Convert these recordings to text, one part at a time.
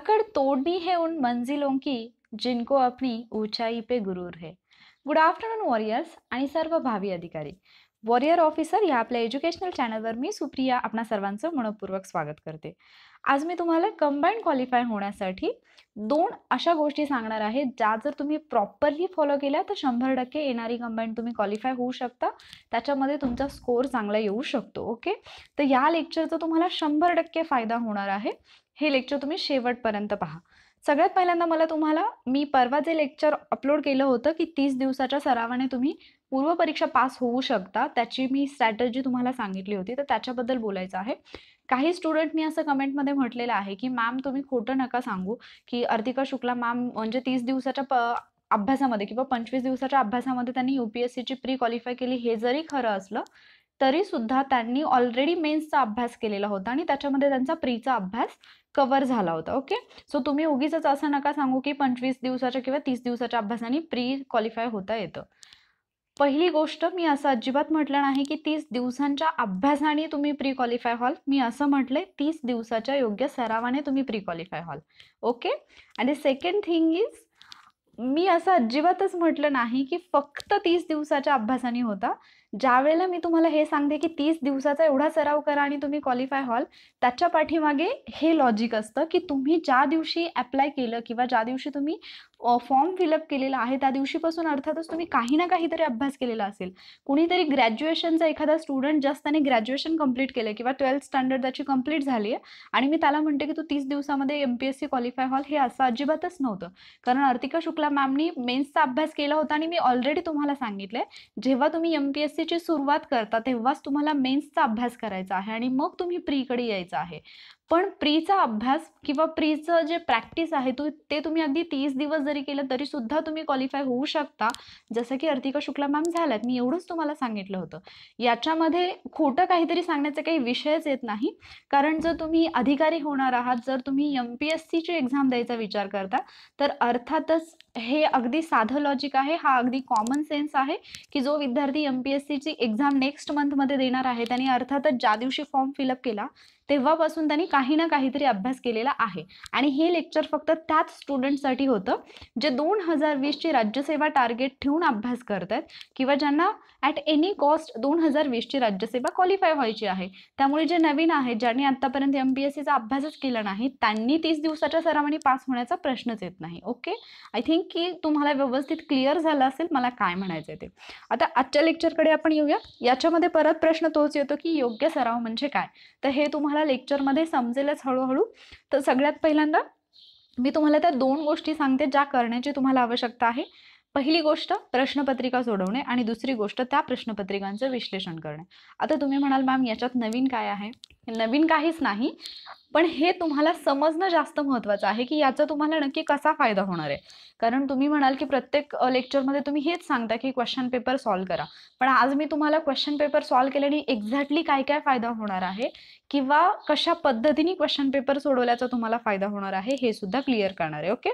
पकड़ तोड़नी है उन मंजिलों की जिनको अपनी ऊंचाई पे गुरूर है गुड आफ्टरनून वॉरियर्स आणि सर्व भावी अधिकारी वॉरियर ऑफिसर या आपल्या एज्युकेशनल चॅनलवर मी सुप्रिया आपणा सर्वांचं मनपूर्वक स्वागत करते आज मी तुम्हाला कंबाईंड क्वालिफाय होण्यासाठी दोन अशा गोष्टी सांगणार आहे ज्या जर तुम्ही प्रॉपरली फॉलो केल्या तर शंभर टक्के येणारी कंबाईंड तुम्ही क्वालिफाय होऊ शकता त्याच्यामध्ये तुमचा स्कोअर चांगला येऊ शकतो ओके तर या लेक्चरचा तुम्हाला शंभर टक्के फायदा होणार आहे हे लेक्चर तुम्ही शेवटपर्यंत पहा सगळ्यात पहिल्यांदा मला तुम्हाला मी परवा जे लेक्चर अपलोड केलं होतं की तीस दिवसाच्या सरावाने तुम्ही पूर्वपरीक्षा पास होऊ शकता त्याची मी स्ट्रॅटर्जी तुम्हाला सांगितली होती तर त्याच्याबद्दल बोलायचं आहे काही स्टुडंटनी असं कमेंटमध्ये म्हटलेलं आहे की मॅम तुम्ही खोटं नका सांगू की अर्तिका शुक्ला मॅम म्हणजे तीस दिवसाच्या प अभ्यासामध्ये किंवा पंचवीस दिवसाच्या अभ्यासामध्ये त्यांनी यू पी एस सीची प्री क्वालिफाय केली हे जरी खरं असलं तरी सुद्धा त्यांनी ऑलरेडी मेन्सचा अभ्यास केलेला होता आणि त्याच्यामध्ये त्यांचा प्रीचा अभ्यास कवर झाला होता ओके सो तुम्ही उगीच असं नका सांगू की पंचवीस दिवसाच्या किंवा तीस दिवसाच्या अभ्यासाने प्री क्वालिफाय होता येतं पहिली गोष्ट मी असं अजिबात म्हटलं नाही की तीस दिवसांच्या अभ्यासाने तुम्ही प्री क्वालिफाय व्हाल मी असं म्हटलंय तीस दिवसाच्या योग्य सरावाने तुम्ही प्री क्वालिफाय व्हाल ओके आणि सेकंड थिंग इज मी असं अजिबातच म्हटलं नाही की फक्त तीस दिवसाच्या अभ्यासाने होता ज्या वेळेला मी तुम्हाला हे सांगते की तीस दिवसाचा एवढा सराव करा आणि तुम्ही क्वालिफाय हॉल त्याच्या पाठीमागे हे लॉजिक असतं की तुम्ही ज्या दिवशी अप्लाय केलं किंवा ज्या दिवशी तुम्ही फॉर्म फिलअप केलेला आहे त्या दिवशीपासून अर्थातच तुम्ही काही ना काहीतरी अभ्यास केलेला असेल कुणीतरी ग्रॅज्युएशनचा एखादा स्टुडंट जास्त त्याने ग्रॅज्युएशन कंप्लीट केलं किंवा ट्वेल्थ स्टँडर्ड त्याची कंप्लीट झाली आहे आणि मी त्याला म्हणते की तू तीस दिवसामध्ये M P S C qualify हॉल हे असं अजिबातच नव्हतं कारण अर्तिका शुक्ला मॅमनी मेन्सचा अभ्यास केला होता आणि मी ऑलरेडी तुम्हाला सांगितलं जेव्हा तुम्ही एम पी एस सी ची सुरुवात करता तेव्हाच तुम्हाला मेन्सचा अभ्यास करायचा आहे आणि मग तुम्ही प्रीकडे यायचं आहे पण प्रीचा अभ्यास किंवा प्रीचं जे प्रॅक्टिस आहे तू ते तुम्ही अगदी तीस दिवस जरी केलं तरी सुद्धा तुम्ही क्वालिफाय होऊ शकता जसं की अर्थिका शुक्ला मॅम झाल्यात मी एवढंच तुम्हाला सांगितलं होतं याच्यामध्ये खोटं काहीतरी सांगण्याचा काही विषयच येत नाही कारण जर तुम्ही अधिकारी होणार आहात जर तुम्ही एम पी एस सीची एक्झाम द्यायचा विचार करता तर अर्थातच हे अगदी साधं लॉजिक आहे हा अगदी कॉमन सेन्स आहे की जो विद्यार्थी एम पी एस सीची एक्झाम नेक्स्ट मंथमध्ये देणार आहे त्यांनी अर्थातच ज्या दिवशी फॉर्म फिलअप केला तेव्हापासून त्यांनी काही ना काहीतरी अभ्यास केलेला आहे आणि हे लेक्चर फक्त त्याच स्टुडंटसाठी होतं जे दोन हजार वीसची राज्यसेवा टार्गेट ठेवून अभ्यास करत आहेत किंवा ज्यांना ॲट एनी कॉस्ट दोन हजार वीसची राज्यसेवा क्वालिफाय व्हायची आहे त्यामुळे जे नवीन आहेत ज्यांनी आत्तापर्यंत एम बी एस सीचा अभ्यासच केला नाही त्यांनी तीस दिवसाच्या सरावणी पास होण्याचा प्रश्नच येत नाही ओके आय थिंक की तुम्हाला व्यवस्थित क्लिअर झालं असेल मला काय म्हणायचं ते आता आजच्या लेक्चरकडे आपण येऊया याच्यामध्ये परत प्रश्न तोच येतो की योग्य सराव म्हणजे काय तर हे तुम्हाला तुम्हाला लेक्चरमध्ये समजेलच हळूहळू तर सगळ्यात पहिल्यांदा मी तुम्हाला त्या दोन गोष्टी सांगते ज्या करण्याची तुम्हाला आवश्यकता आहे पहिली गोष्ट प्रश्नपत्रिका सोडवणे आणि दुसरी गोष्ट त्या प्रश्नपत्रिकांचं विश्लेषण करणे आता तुम्ही म्हणाल मॅम याच्यात नवीन काय आहे नवीन काहीच नाही पण हे तुम्हाला समजणं जास्त महत्त्वाचं आहे की याचा तुम्हाला नक्की कसा फायदा होणार आहे कारण तुम्ही म्हणाल की प्रत्येक लेक्चरमध्ये तुम्ही हेच सांगता की क्वेश्चन पेपर सॉल्व्ह करा पण आज मी तुम्हाला क्वेश्चन पेपर सॉल्व्ह केल्याने एक्झॅक्टली काय काय फायदा होणार आहे किंवा कशा पद्धतीने क्वेश्चन पेपर सोडवल्याचा तुम्हाला फायदा होणार आहे हे सुद्धा क्लिअर करणार आहे ओके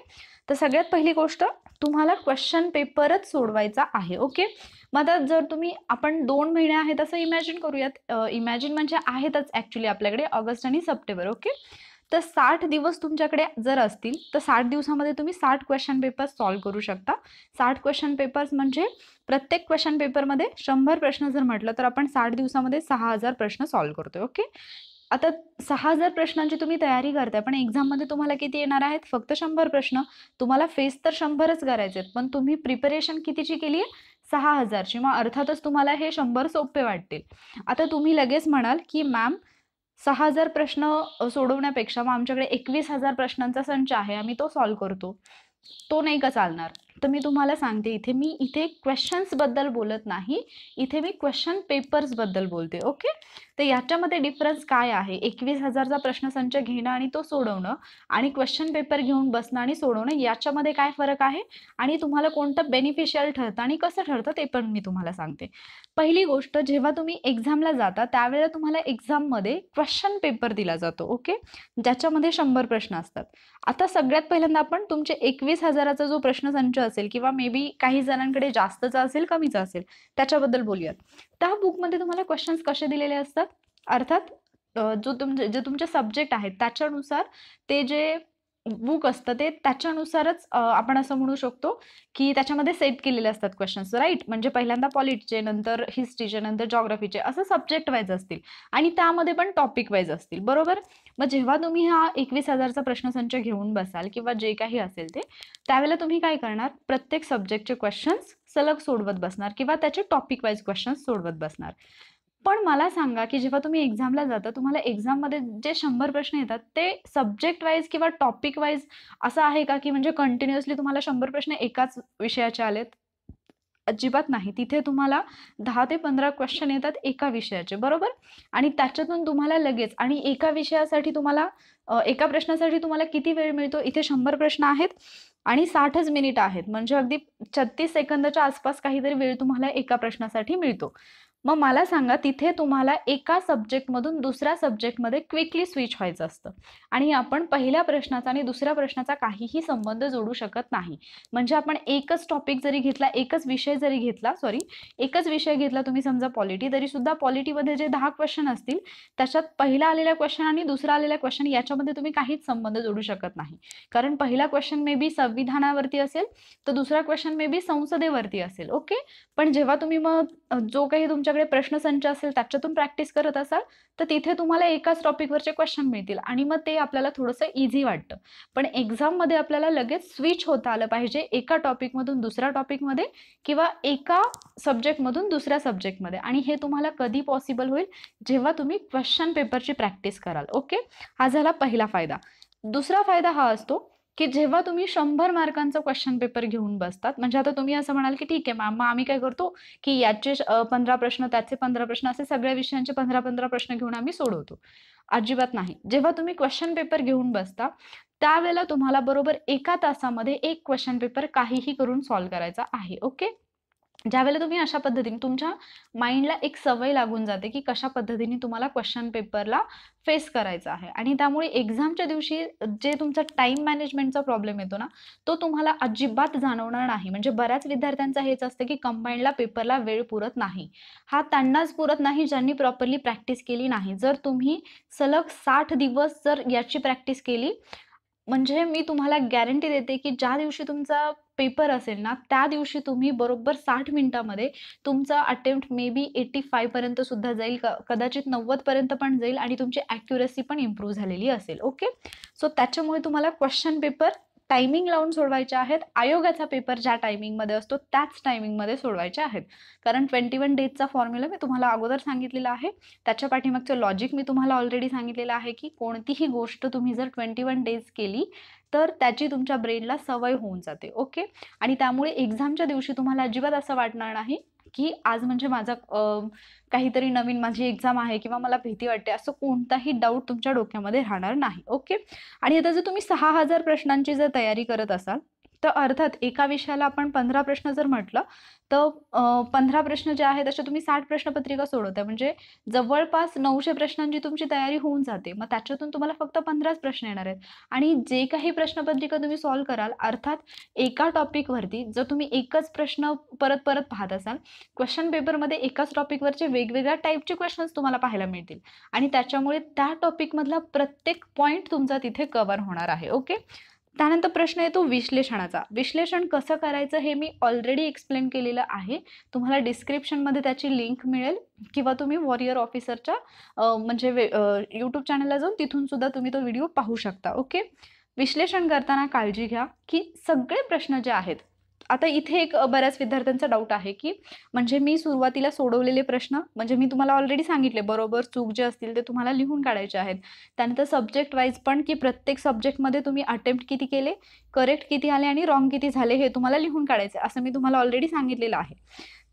तर सगळ्यात पहिली गोष्ट तुम्हाला क्वेश्चन पेपरच सोडवायचा आहे ओके मग आता जर तुम्ही आपण दोन महिने आहेत असं इमॅजिन करूयात इमॅजिन म्हणजे आहेतच ॲक्च्युली आपल्याकडे ऑगस्ट आणि सप्टेंबर ओके तर साठ दिवस तुमच्याकडे जर असतील तर साठ दिवसामध्ये तुम्ही साठ क्वेश्चन पेपर्स सॉल्व्ह करू शकता साठ क्वेश्चन पेपर्स म्हणजे प्रत्येक क्वेश्चन पेपरमध्ये शंभर प्रश्न जर म्हटलं तर आपण साठ दिवसामध्ये सहा हजार प्रश्न सॉल्व्ह करतोय ओके आता सहा हजार प्रश्नांची तुम्ही तयारी करताय पण एक्झाममध्ये तुम्हाला किती येणार आहेत फक्त शंभर प्रश्न तुम्हाला फेस तर शंभरच करायचे आहेत पण तुम्ही प्रिपरेशन कितीची केली आहे सहा हजारची मग अर्थातच तुम्हाला हे शंभर सोपे वाटतील आता तुम्ही लगेच म्हणाल की मॅम सहा हजार प्रश्न सोडवण्यापेक्षा मग आमच्याकडे एकवीस हजार प्रश्नांचा संच आहे आम्ही तो सॉल्व्ह करतो तो नाही का चालणार तर मी तुम्हाला सांगते इथे मी इथे क्वेश्चन्सबद्दल बोलत नाही इथे मी क्वेश्चन पेपर्सबद्दल बोलते ओके तर याच्यामध्ये डिफरन्स काय आहे एकवीस हजारचा प्रश्नसंच घेणं आणि तो सोडवणं आणि क्वेश्चन पेपर घेऊन बसणं आणि सोडवणं याच्यामध्ये काय फरक आहे आणि तुम्हाला कोणतं बेनिफिशियल ठरतं आणि कसं ठरतं ते पण मी तुम्हाला सांगते पहिली गोष्ट जेव्हा तुम्ही एक्झामला जाता त्यावेळेला तुम्हाला एक्झाममध्ये क्वेश्चन पेपर दिला जातो ओके ज्याच्यामध्ये शंभर प्रश्न असतात आता सगळ्यात पहिल्यांदा आपण तुमचे एकवीस हजाराचा जो प्रश्नसंच असेल किंवा मे बी काही जणांकडे जास्तच असेल कमीच असेल त्याच्याबद्दल बोलूयात त्या बुकमध्ये तुम्हाला क्वेश्चन्स कसे दिलेले असतात अर्थात जो तुमचे जे तुमचे सब्जेक्ट आहेत त्याच्यानुसार ते जे बुक असतं ते त्याच्यानुसारच आपण असं म्हणू शकतो की त्याच्यामध्ये सेट केलेले असतात क्वेश्चन्स राईट म्हणजे पहिल्यांदा पॉलिटीचे नंतर हिस्ट्रीचे नंतर जॉग्राफीचे असं सब्जेक्ट वाईज असतील आणि त्यामध्ये पण टॉपिक वाईज असतील बरोबर मग जेव्हा तुम्ही हा एकवीस हजारचा प्रश्नसंच घेऊन बसाल किंवा जे काही असेल ते त्यावेळेला तुम्ही काय करणार प्रत्येक सब्जेक्टचे क्वेश्चन्स सलग सोडवत बसणार किंवा त्याचे टॉपिक वाईज क्वेश्चन्स सोडवत बसणार पण मला सांगा की जेव्हा तुम्ही एक्झामला जाता तुम्हाला एक्झाममध्ये जे शंभर प्रश्न येतात ते सब्जेक्ट वाईज किंवा टॉपिक वाईज असं आहे का की म्हणजे कंटिन्युअसली तुम्हाला शंभर प्रश्न एकाच विषयाचे आलेत अजिबात नाही तिथे तुम्हाला दहा ते पंधरा क्वेश्चन येतात एका विषयाचे बरोबर आणि त्याच्यातून तुम्हाला लगेच आणि एका विषयासाठी तुम्हाला एका प्रश्नासाठी तुम्हाला किती वेळ मिळतो इथे शंभर प्रश्न आहेत आणि साठच मिनिट आहेत म्हणजे अगदी छत्तीस सेकंदाच्या आसपास काहीतरी वेळ तुम्हाला एका प्रश्नासाठी मिळतो मग मला सांगा तिथे तुम्हाला एका सब्जेक्टमधून दुसऱ्या सब्जेक्टमध्ये क्विकली स्विच व्हायचं असतं आणि आपण पहिल्या प्रश्नाचा आणि दुसऱ्या प्रश्नाचा काहीही संबंध जोडू शकत नाही म्हणजे आपण एकच टॉपिक जरी घेतला एकच विषय जरी घेतला सॉरी एकच विषय घेतला तुम्ही समजा पॉलिटी तरी सुद्धा पॉलिटीमध्ये जे दहा क्वेश्चन असतील त्याच्यात पहिला आलेला क्वेश्चन आणि दुसरा आलेला क्वेश्चन याच्यामध्ये तुम्ही काहीच संबंध जोडू शकत नाही कारण पहिला क्वेश्चन मे बी संविधानावरती असेल तर दुसरा क्वेश्चन मे बी संसदेवरती असेल ओके पण जेव्हा तुम्ही मग जो काही तुमच्या प्रश्न प्रश्नसंच असेल त्याच्यातून प्रॅक्टिस करत असाल तर तिथे तुम्हाला एकाच टॉपिकवरचे क्वेश्चन मिळतील आणि मग ते आपल्याला थोडंसं इझी वाटतं पण एक्झाममध्ये आपल्याला लगेच स्विच होता आलं पाहिजे एका टॉपिकमधून दुसऱ्या टॉपिकमध्ये किंवा एका सब्जेक्टमधून दुसऱ्या सब्जेक्टमध्ये आणि हे तुम्हाला कधी पॉसिबल होईल जेव्हा तुम्ही क्वेश्चन पेपरची प्रॅक्टिस कराल ओके हा झाला पहिला फायदा दुसरा फायदा हा असतो की जेव्हा तुम्ही शंभर मार्कांचा क्वेश्चन पेपर घेऊन बसतात म्हणजे आता तुम्ही असं म्हणाल की ठीक आहे मॅम मग आम्ही काय करतो की याचे पंधरा प्रश्न त्याचे पंधरा प्रश्न असे सगळ्या विषयांचे पंधरा पंधरा प्रश्न घेऊन आम्ही सोडवतो अजिबात नाही जेव्हा तुम्ही क्वेश्चन पेपर घेऊन बसता त्यावेळेला तुम्हाला बरोबर एका तासामध्ये एक क्वेश्चन पेपर काहीही करून सॉल्व्ह करायचा आहे ओके ज्यावेळेला तुम्ही अशा पद्धतीने तुमच्या माइंडला एक सवय लागून जाते की कशा पद्धतीने तुम्हाला क्वेश्चन पेपरला फेस करायचा आहे आणि त्यामुळे एक्झामच्या दिवशी जे तुमचा टाईम मॅनेजमेंटचा प्रॉब्लेम येतो ना तो तुम्हाला अजिबात जाणवणार नाही म्हणजे बऱ्याच विद्यार्थ्यांचं हेच असतं की कंबाईंडला पेपरला वेळ पुरत नाही हा त्यांनाच पुरत नाही ज्यांनी प्रॉपरली प्रॅक्टिस केली नाही जर तुम्ही सलग साठ दिवस जर याची प्रॅक्टिस केली म्हणजे मी तुम्हाला गॅरंटी देते की ज्या दिवशी तुमचा पेपर असेल ना त्या दिवशी तुम्ही बरोबर साठ मिनिटामध्ये तुमचा अटेम्प्ट मे बी एटी पर्यंत सुद्धा जाईल कदाचित नव्वद पर्यंत पण जाईल आणि तुमची ॲक्युरसी पण इम्प्रूव्ह झालेली असेल ओके सो त्याच्यामुळे तुम्हाला क्वेश्चन पेपर टायमिंग लावून सोडवायचे आहेत आयोगाचा पेपर ज्या टायमिंगमध्ये असतो त्याच टायमिंगमध्ये सोडवायचे आहेत कारण ट्वेंटी वन डेजचा फॉर्म्युला मी तुम्हाला अगोदर सांगितलेला आहे त्याच्या पाठीमागचं लॉजिक मी तुम्हाला ऑलरेडी सांगितलेलं आहे की कोणतीही गोष्ट तुम्ही जर ट्वेंटी वन डेज केली तर त्याची तुमच्या ब्रेनला सवय होऊन जाते ओके आणि त्यामुळे एक्झामच्या दिवशी तुम्हाला अजिबात असं वाटणार नाही की आज म्हणजे माझा काहीतरी नवीन माझी एक्झाम आहे किंवा मला भीती वाटते असं कोणताही डाऊट तुमच्या डोक्यामध्ये राहणार नाही ओके आणि आता जर तुम्ही सहा हजार प्रश्नांची जर तयारी करत असाल तर अर्थात एका विषयाला आपण पंधरा प्रश्न जर म्हटलं तर पंधरा प्रश्न जे आहेत अशा तुम्ही साठ प्रश्नपत्रिका सोडवता म्हणजे जवळपास नऊशे प्रश्नांची तुमची तयारी होऊन जाते मग त्याच्यातून तुम्हाला फक्त पंधराच प्रश्न येणार आहेत आणि जे काही प्रश्नपत्रिका तुम्ही सॉल्व्ह कराल अर्थात एका टॉपिकवरती जर तुम्ही एकच प्रश्न परत परत पाहत असाल क्वेश्चन पेपरमध्ये एकाच टॉपिकवरचे वेगवेगळ्या टाईपचे क्वेश्चन्स तुम्हाला पाहायला मिळतील आणि त्याच्यामुळे त्या टॉपिकमधला प्रत्येक पॉईंट तुमचा तिथे कवर होणार आहे ओके त्यानंतर प्रश्न येतो विश्लेषणाचा विश्लेषण कसं करायचं हे मी ऑलरेडी एक्सप्लेन केलेलं आहे तुम्हाला डिस्क्रिप्शनमध्ये त्याची लिंक मिळेल किंवा तुम्ही वॉरियर ऑफिसरच्या म्हणजे वे यूट्यूब चॅनलला जाऊन सुद्धा तुम्ही तो व्हिडिओ पाहू शकता ओके विश्लेषण करताना काळजी घ्या की सगळे प्रश्न जे आहेत आता इथे एक बऱ्याच विद्यार्थ्यांचा डाऊट आहे की म्हणजे मी सुरुवातीला सोडवलेले प्रश्न म्हणजे मी तुम्हाला ऑलरेडी सांगितले बरोबर चूक जे असतील ते तुम्हाला लिहून काढायचे आहेत त्यानंतर सब्जेक्ट वाईज पण की प्रत्येक सब्जेक्टमध्ये तुम्ही अटेम्प्ट किती केले करेक्ट किती आले आणि रॉंग किती झाले हे तुम्हाला लिहून काढायचे असं मी तुम्हाला ऑलरेडी सांगितलेलं आहे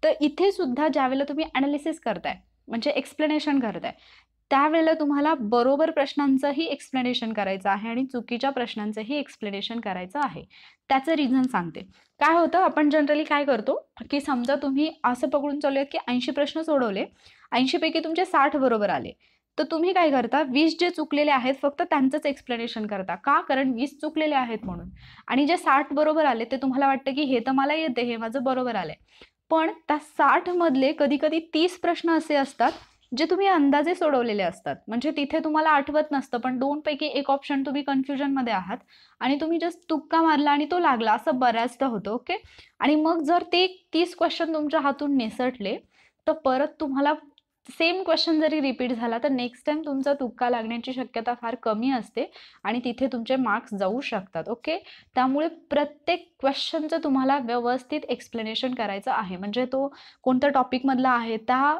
तर इथे सुद्धा ज्यावेळेला तुम्ही अनालिसिस करताय म्हणजे एक्सप्लेनेशन करताय त्यावेळेला तुम्हाला बरोबर प्रश्नांचंही एक्सप्लेनेशन करायचं आहे आणि चुकीच्या प्रश्नांचंही एक्सप्लेनेशन करायचं आहे त्याचं रिझन सांगते काय होतं आपण जनरली काय करतो की समजा तुम्ही असं पकडून चालूयात की ऐंशी प्रश्न सोडवले ऐंशीपैकी तुमचे साठ बरोबर आले तर तुम्ही काय करता वीस जे चुकलेले आहेत फक्त त्यांचंच एक्सप्लेनेशन करता का कारण वीस चुकलेले आहेत म्हणून आणि जे साठ बरोबर आले ते तुम्हाला वाटतं की हे तर मला येते हे माझं बरोबर आलंय पण त्या साठमधले कधी कधी तीस प्रश्न असे असतात जे तुम्ही अंदाजे सोडवलेले असतात म्हणजे तिथे तुम्हाला आठवत नसतं पण दोनपैकी एक ऑप्शन तुम्ही कन्फ्युजनमध्ये आहात आणि तुम्ही जस्ट तुक्का मारला आणि तो लागला असं बऱ्याचदा होतं ओके आणि मग जर ते तीस क्वेश्चन तुमच्या हातून निसटले तर परत तुम्हाला सेम क्वेश्चन जरी रिपीट झाला तर नेक्स्ट टाइम तुमचा तुक्का लागण्याची शक्यता फार कमी असते आणि तिथे तुमचे मार्क्स जाऊ शकतात ओके त्यामुळे प्रत्येक क्वेश्चनचं तुम्हाला व्यवस्थित एक्सप्लेनेशन करायचं आहे म्हणजे तो कोणत्या टॉपिकमधला आहे त्या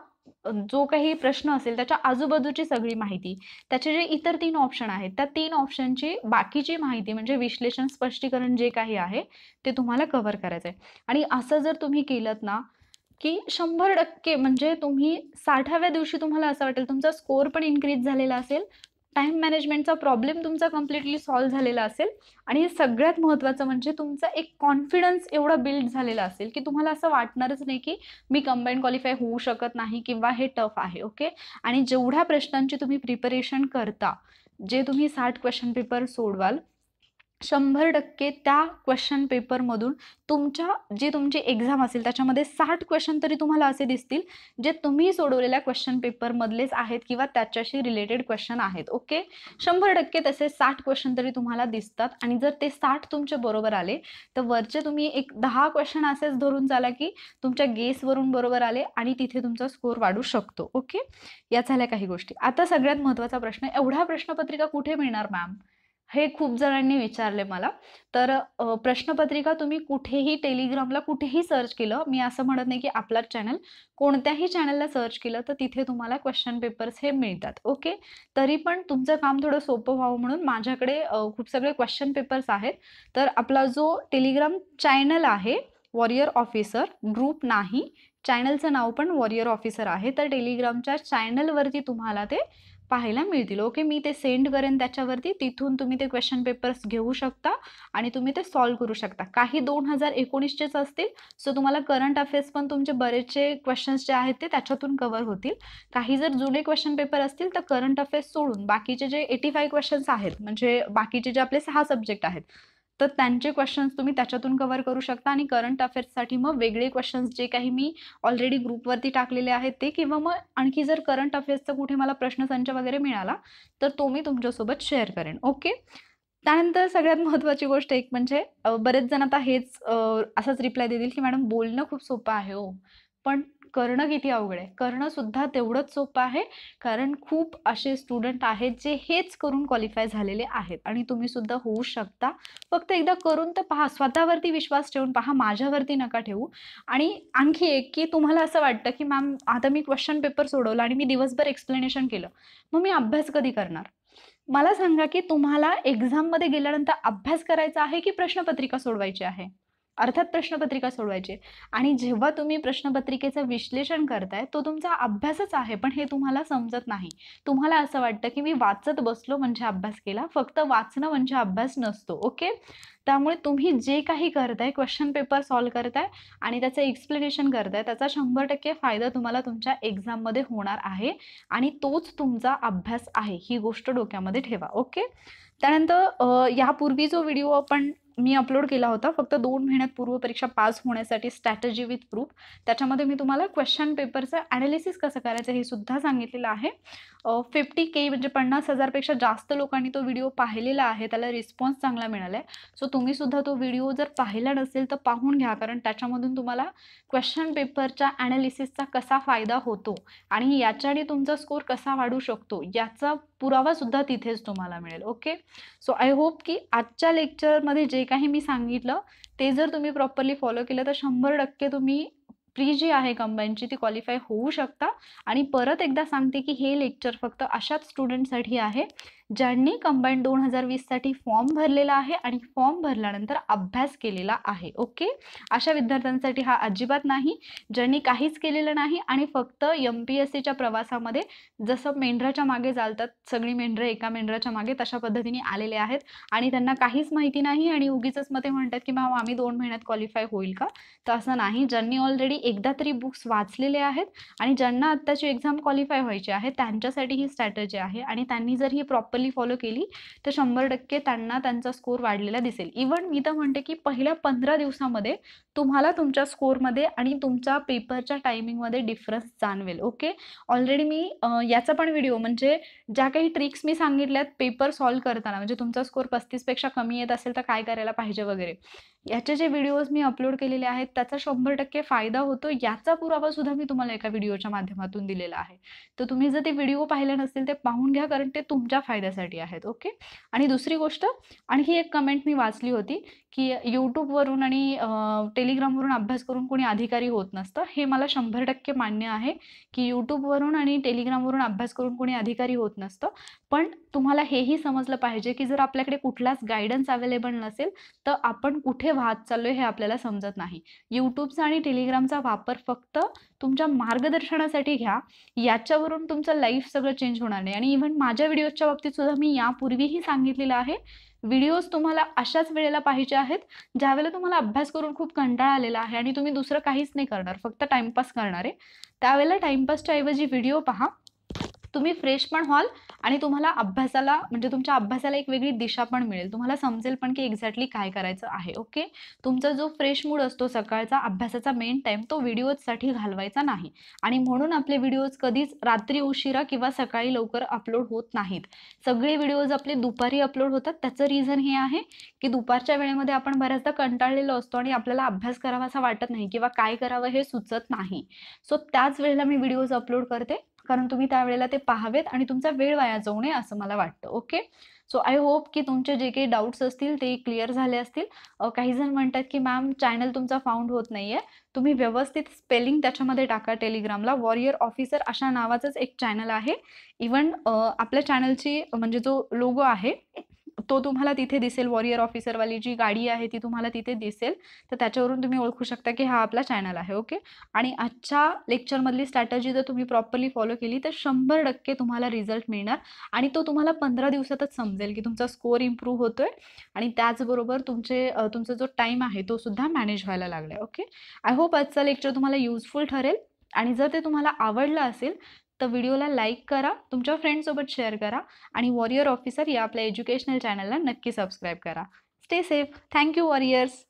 जो काही प्रश्न असेल त्याच्या आजूबाजूची सगळी माहिती त्याचे जे इतर तीन ऑप्शन आहेत त्या तीन ऑप्शनची बाकीची माहिती म्हणजे विश्लेषण स्पष्टीकरण जे काही आहे ते तुम्हाला कव्हर करायचं आहे आणि असं जर तुम्ही केलं ना की शंभर टक्के म्हणजे तुम्ही साठाव्या दिवशी तुम्हाला असं वाटेल तुमचा स्कोअर पण इन्क्रीज झालेला असेल टाईम मॅनेजमेंटचा प्रॉब्लेम तुमचा कम्प्लिटली सॉल्व्ह झालेला असेल आणि सगळ्यात महत्त्वाचं म्हणजे तुमचा एक कॉन्फिडन्स एवढा बिल्ड झालेला असेल की तुम्हाला असं वाटणारच नाही की मी कंबाईन क्वालिफाय होऊ शकत नाही किंवा हे टफ आहे ओके आणि जेवढ्या प्रश्नांची तुम्ही प्रिपरेशन करता जे तुम्ही साठ क्वेश्चन पेपर सोडवाल शंभर टक्के त्या क्वेश्चन पेपरमधून तुमच्या जी तुमची एक्झाम असेल त्याच्यामध्ये साठ क्वेश्चन तरी तुम्हाला असे दिसतील जे तुम्ही सोडवलेल्या क्वेश्चन पेपरमधलेच आहेत किंवा त्याच्याशी रिलेटेड क्वेश्चन आहेत ओके शंभर टक्के तसे साठ क्वेश्चन तरी तुम्हाला दिसतात आणि जर ते साठ तुमचे बरोबर आले तर वरचे तुम्ही एक दहा क्वेश्चन असेच धरून चाला की तुमच्या गेसवरून बरोबर आले आणि तिथे तुमचा स्कोर वाढू शकतो ओके या झाल्या काही गोष्टी आता सगळ्यात महत्त्वाचा प्रश्न एवढा प्रश्नपत्रिका कुठे मिळणार मॅम हे खूप जणांनी विचारले मला तर प्रश्नपत्रिका तुम्ही कुठेही टेलिग्रामला कुठेही सर्च केलं मी असं म्हणत नाही की आपला चॅनल कोणत्याही चॅनलला सर्च केलं तर तिथे तुम्हाला क्वेश्चन पेपर्स हे मिळतात ओके तरी पण तुमचं काम थोडं सोपं व्हावं म्हणून माझ्याकडे खूप सगळे क्वेश्चन पेपर्स आहेत तर आपला जो टेलिग्राम चॅनल आहे वॉरियर ऑफिसर ग्रुप नाही चॅनलचं नाव पण वॉरियर ऑफिसर आहे तर टेलिग्रामच्या चॅनलवरती तुम्हाला ते पाहायला मिळतील ओके मी ते सेंड करेन त्याच्यावरती तिथून तुम्ही ते क्वेश्चन पेपर्स घेऊ शकता आणि तुम्ही ते सॉल्व्ह करू शकता काही दोन हजार एकोणीसचेच असतील सो तुम्हाला करंट अफेअर्स पण तुमचे बरेचसे क्वेश्चन्स जे आहेत ते त्याच्यातून कव्हर होतील काही जर जुने क्वेश्चन पेपर असतील तर करंट अफेअर्स सोडून बाकीचे जे एटी फाय क्वेश्चन्स आहेत म्हणजे बाकीचे जे आपले सहा सब्जेक्ट आहेत तर त्यांचे क्वेश्चन्स तुम्ही त्याच्यातून कव्हर करू शकता आणि करंट अफेअर्ससाठी मग वेगळे क्वेश्चन्स जे काही मी ऑलरेडी ग्रुपवरती टाकलेले आहेत ते किंवा मग आणखी जर करंट अफेअर्सचा कुठे मला प्रश्नसंच वगैरे मिळाला तर तो मी तुमच्यासोबत शेअर करेन ओके त्यानंतर सगळ्यात महत्त्वाची गोष्ट एक म्हणजे बरेच जण आता हेच असाच रिप्लाय देतील की मॅडम बोलणं खूप सोपं आहे हो पण करणं किती अवघड आहे करणं सुद्धा तेवढंच सोपं आहे कारण खूप असे स्टुडंट आहेत जे हेच करून क्वालिफाय झालेले आहेत आणि तुम्ही सुद्धा होऊ शकता फक्त एकदा करून तर पहा स्वतःवरती विश्वास ठेवून पहा माझ्यावरती नका ठेवू आणि आणखी एक की तुम्हाला असं वाटतं की मॅम आता मी क्वेश्चन पेपर सोडवला आणि मी दिवसभर एक्सप्लेनेशन केलं मग मी अभ्यास कधी करणार मला सांगा की तुम्हाला एक्झाममध्ये गेल्यानंतर अभ्यास करायचा आहे की प्रश्नपत्रिका सोडवायची आहे अर्थात प्रश्नपत्रिका सोडवायची आणि जेव्हा तुम्ही प्रश्नपत्रिकेचं विश्लेषण करताय तो तुमचा अभ्यासच आहे पण हे तुम्हाला समजत नाही तुम्हाला असं वाटतं की मी वाचत बसलो म्हणजे अभ्यास केला फक्त वाचणं म्हणजे अभ्यास नसतो ओके त्यामुळे तुम्ही जे काही करताय क्वेश्चन पेपर सॉल्व करताय आणि त्याचं एक्सप्लेनेशन करताय त्याचा शंभर टक्के फायदा तुम्हाला तुमच्या एक्झाममध्ये होणार आहे आणि तोच तुमचा अभ्यास आहे ही गोष्ट डोक्यामध्ये ठेवा ओके त्यानंतर यापूर्वी जो व्हिडिओ आपण मी अपलोड केला होता फक्त दोन महिन्यात पूर्वपरीक्षा पास होण्यासाठी स्ट्रॅटजी विथ प्रूफ त्याच्यामध्ये मी तुम्हाला क्वेश्चन पेपरचं ॲनालिसिस कसं करायचं हे सुद्धा सांगितलेलं आहे फिफ्टी के म्हणजे पन्नास हजारपेक्षा जास्त लोकांनी तो व्हिडिओ पाहिलेला आहे त्याला रिस्पॉन्स चांगला मिळाला आहे सो तुम्हीसुद्धा तो व्हिडिओ जर पाहिला नसेल तर पाहून घ्या कारण त्याच्यामधून तुम्हाला क्वेश्चन पेपरच्या ॲनालिसिसचा कसा फायदा होतो आणि याच्याने तुमचा स्कोर कसा वाढू शकतो याचा पुरावासुद्धा तिथेच तुम्हाला मिळेल ओके सो आय होप की आजच्या लेक्चरमध्ये जे काही मी सांगितलं ते जर तुम्ही प्रॉपरली फॉलो केलं तर शंभर टक्के तुम्ही प्री जी आहे कंबाईनची ती क्वालिफाय होऊ शकता आणि परत एकदा सांगते की हे लेक्चर फक्त अशाच स्टुडंटसाठी आहे ज्यांनी कंबाईन दोन हजार वीससाठी फॉर्म भरलेला आहे आणि फॉर्म भरल्यानंतर अभ्यास केलेला आहे ओके अशा विद्यार्थ्यांसाठी हा अजिबात नाही ज्यांनी काहीच केलेलं नाही आणि फक्त एम पी एस सीच्या प्रवासामध्ये जसं मेंढराच्या मागे चालतात सगळी मेंढरं एका मेंढराच्या मागे तशा पद्धतीने आलेले आहेत आणि त्यांना काहीच माहिती नाही आणि उगीच मग ते म्हणतात की मग आम्ही दोन महिन्यात क्वालिफाय होईल का तर असं नाही ज्यांनी ऑलरेडी एकदा तरी बुक्स वाचलेले आहेत आणि ज्यांना आत्ताची एक्झाम क्वालिफाय व्हायची आहे त्यांच्यासाठी ही स्ट्रॅटजी आहे आणि त्यांनी जर ही प्रॉपर प्रॉपरली फॉलो केली तर शंभर टक्के त्यांना त्यांचा स्कोर वाढलेला दिसेल इवन मी तर म्हणते की पहिल्या पंधरा दिवसामध्ये तुम्हाला तुमच्या स्कोरमध्ये आणि तुमच्या पेपरच्या टायमिंगमध्ये डिफरन्स जाणवेल ओके ऑलरेडी मी याचा पण व्हिडिओ म्हणजे ज्या काही ट्रिक्स मी सांगितल्यात पेपर सॉल्व्ह करताना म्हणजे तुमचा स्कोर पस्तीसपेक्षा कमी येत असेल तर काय करायला पाहिजे वगैरे याचे जे व्हिडिओज मी अपलोड केलेले आहेत त्याचा शंभर टक्के फायदा होतो याचा पुरावा सुद्धा मी तुम्हाला एका व्हिडिओच्या माध्यमातून दिलेला आहे तर तुम्ही जर ते व्हिडिओ पाहिले नसतील ते पाहून घ्या कारण ते तुमच्या फायद्यासाठी आहेत ओके आणि दुसरी गोष्ट आणखी एक कमेंट मी वाचली होती की यूट्यूबवरून आणि टेलिग्रामवरून अभ्यास करून कोणी अधिकारी होत नसतं हे मला शंभर टक्के मान्य आहे की यूट्यूबवरून आणि टेलिग्रामवरून अभ्यास करून कोणी अधिकारी होत नसतं पण तुम्हाला हेही समजलं पाहिजे की जर आपल्याकडे कुठलाच गायडन्स अवेलेबल नसेल तर आपण कुठे वाहत चाललो हे आपल्याला समजत नाही यूट्यूबचा आणि टेलिग्रामचा वापर फक्त तुमच्या मार्गदर्शनासाठी घ्या याच्यावरून तुमचं लाईफ सगळं चेंज होणार नाही आणि इव्हन माझ्या व्हिडिओजच्या बाबतीत सुद्धा मी यापूर्वीही सांगितलेलं आहे व्हिडिओज तुम्हाला अशाच वेळेला पाहिजे आहेत ज्यावेळेला तुम्हाला अभ्यास करून खूप कंटाळा आलेला आहे आणि तुम्ही दुसरं काहीच नाही करणार फक्त टाइमपास करणार आहे त्यावेळेला टाइमपासच्या ऐवजी व्हिडिओ पहा तुम्ही फ्रेश पण व्हाल आणि तुम्हाला अभ्यासाला म्हणजे तुमच्या अभ्यासाला एक वेगळी दिशा पण मिळेल तुम्हाला समजेल पण की एक्झॅक्टली काय करायचं आहे ओके तुमचा जो फ्रेश मूड असतो सकाळचा अभ्यासाचा मेन टाईम तो व्हिडिओजसाठी घालवायचा नाही आणि म्हणून आपले व्हिडिओज कधीच रात्री उशिरा किंवा सकाळी लवकर अपलोड होत नाहीत सगळे व्हिडिओज आपले दुपारी अपलोड होतात त्याचं रिझन हे आहे की दुपारच्या वेळेमध्ये आपण बऱ्याचदा कंटाळलेलो असतो आणि आपल्याला अभ्यास करावा असा वाटत नाही किंवा काय करावं हे सुचत नाही सो त्याच वेळेला मी व्हिडिओज अपलोड करते कारण तुम्ही त्यावेळेला ते पाहावेत आणि तुमचा वेळ वाया जाऊ नये असं मला वाटतं ओके सो आय होप की तुमचे जे काही डाऊट्स असतील ते क्लिअर झाले असतील काही जण म्हणतात की मॅम चॅनल तुमचा फाउंड होत नाही आहे तुम्ही व्यवस्थित स्पेलिंग त्याच्यामध्ये टाका टेलिग्रामला वॉरियर ऑफिसर अशा नावाचंच एक चॅनल आहे इवन आपल्या चॅनलची म्हणजे जो लोगो आहे तो तुम्हाला तिथे दिसेल वॉरियर ऑफिसरवाली जी गाडी आहे ती तुम्हाला तिथे दिसेल तर त्याच्यावरून तुम्ही ओळखू शकता की हा आपला चॅनल आहे ओके आणि आजच्या लेक्चरमधली स्ट्रॅटजी जर तुम्ही प्रॉपरली फॉलो केली तर शंभर टक्के तुम्हाला रिझल्ट मिळणार आणि तो तुम्हाला पंधरा दिवसातच समजेल की तुमचा स्कोअर इम्प्रूव्ह होतोय आणि त्याचबरोबर तुमचे तुमचा जो टाईम आहे तो सुद्धा मॅनेज व्हायला लागलाय ओके आय होप आजचा लेक्चर तुम्हाला युजफुल ठरेल आणि जर ते तुम्हाला आवडलं असेल तर व्हिडिओला लाईक करा तुमच्या फ्रेंडसोबत शेअर करा आणि वॉरियर ऑफिसर या आपल्या एज्युकेशनल चॅनलला नक्की सबस्क्राईब करा स्टे सेफ थँक्यू वॉरियर्स